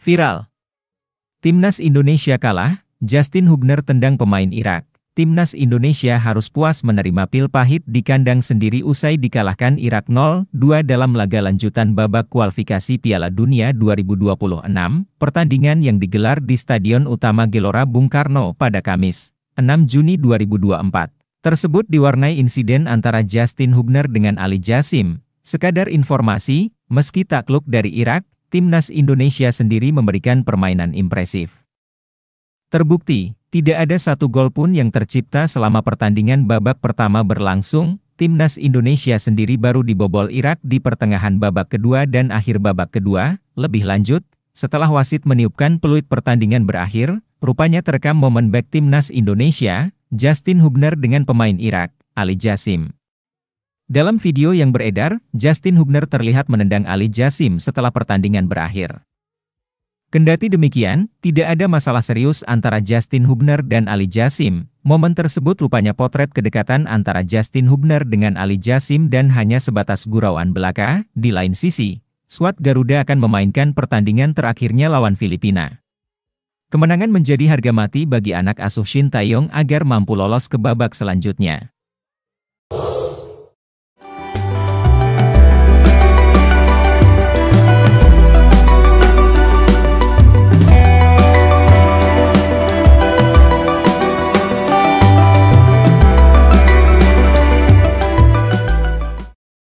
Viral. Timnas Indonesia kalah, Justin Hubner tendang pemain Irak. Timnas Indonesia harus puas menerima pil pahit di kandang sendiri usai dikalahkan Irak 0-2 dalam laga lanjutan babak kualifikasi Piala Dunia 2026, pertandingan yang digelar di Stadion Utama Gelora Bung Karno pada Kamis, 6 Juni 2024. Tersebut diwarnai insiden antara Justin Hubner dengan Ali Jasim. Sekadar informasi, meski takluk dari Irak, timnas Indonesia sendiri memberikan permainan impresif. Terbukti, tidak ada satu gol pun yang tercipta selama pertandingan babak pertama berlangsung, timnas Indonesia sendiri baru dibobol Irak di pertengahan babak kedua dan akhir babak kedua, lebih lanjut, setelah wasit meniupkan peluit pertandingan berakhir, rupanya terekam momen back timnas Indonesia, Justin Hubner dengan pemain Irak, Ali Jasim. Dalam video yang beredar, Justin Hubner terlihat menendang Ali Jasim setelah pertandingan berakhir. Kendati demikian, tidak ada masalah serius antara Justin Hubner dan Ali Jasim. Momen tersebut rupanya potret kedekatan antara Justin Hubner dengan Ali Jasim dan hanya sebatas gurauan belaka. Di lain sisi, Swat Garuda akan memainkan pertandingan terakhirnya lawan Filipina. Kemenangan menjadi harga mati bagi anak asuh Shin Taeyong agar mampu lolos ke babak selanjutnya.